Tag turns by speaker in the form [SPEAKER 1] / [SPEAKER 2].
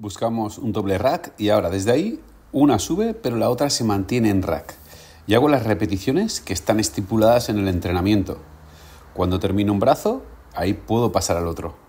[SPEAKER 1] Buscamos un doble rack y ahora desde ahí una sube pero la otra se mantiene en rack. Y hago las repeticiones que están estipuladas en el entrenamiento. Cuando termino un brazo, ahí puedo pasar al otro.